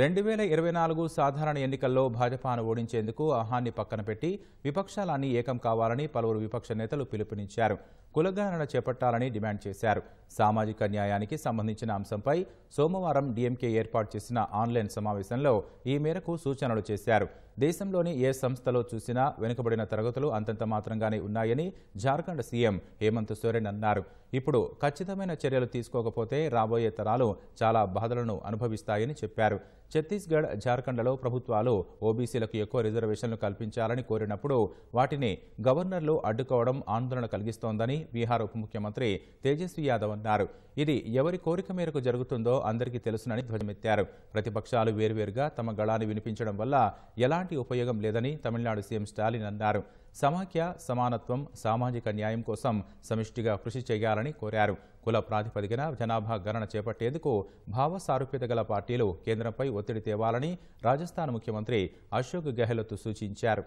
రెండు వేల ఇరవై నాలుగు సాధారణ ఎన్నికల్లో భాజపాను ఓడించేందుకు ఆహాన్ని పక్కన పెట్టి విపక్షాలన్నీ ఏకం కావాలని పలువురు విపక్ష నేతలు పిలుపునిచ్చారు కులగణన చేపట్టాలని డిమాండ్ చేశారు సామాజిక న్యాయానికి సంబంధించిన అంశంపై సోమవారం డీఎంకే ఏర్పాటు చేసిన ఆన్లైన్ సమావేశంలో ఈ మేరకు సూచనలు చేశారు దేశంలోని ఏ సంస్థలో చూసినా వెనుకబడిన తరగతులు అంతంత మాత్రంగానే ఉన్నాయని జార్ఖండ్ సీఎం హేమంత్ సోరెన్ అన్నారు ఇప్పుడు ఖచ్చితమైన చర్యలు తీసుకోకపోతే రాబోయే తరాలు చాలా బాధలను అనుభవిస్తాయని చెప్పారు ఛత్తీస్గఢ్ జార్ఖండ్లలో ప్రభుత్వాలు ఓబీసీలకు ఎక్కువ రిజర్వేషన్లు కల్పించాలని కోరినప్పుడు వాటిని గవర్నర్లు అడ్డుకోవడం ఆందోళన కలిగిస్తోందని బీహార్ ఉప ముఖ్యమంత్రి తేజస్వి యాదవ్ అన్నారు ఇది ఎవరి కోరిక మేరకు జరుగుతుందో అందరికీ తెలుసునని ధ్వజమెత్తారు ప్రతిపక్షాలు వేర్వేరుగా తమ గళాన్ని వినిపించడం వల్ల ఎలాంటి ఉపయోగం లేదని తమిళనాడు సీఎం స్టాలిన్ అన్నారు సమాఖ్య సమానత్వం సామాజిక న్యాయం కోసం సమిష్టిగా కృషి చేయాలని కోరారు కుల ప్రాతిపదికన జనాభా గణన చేపట్టేందుకు భావసారూప్యత గల పార్టీలు కేంద్రంపై ఒత్తిడి తేవాలని రాజస్థాన్ ముఖ్యమంత్రి అశోక్ గెహ్లోత్ సూచించారు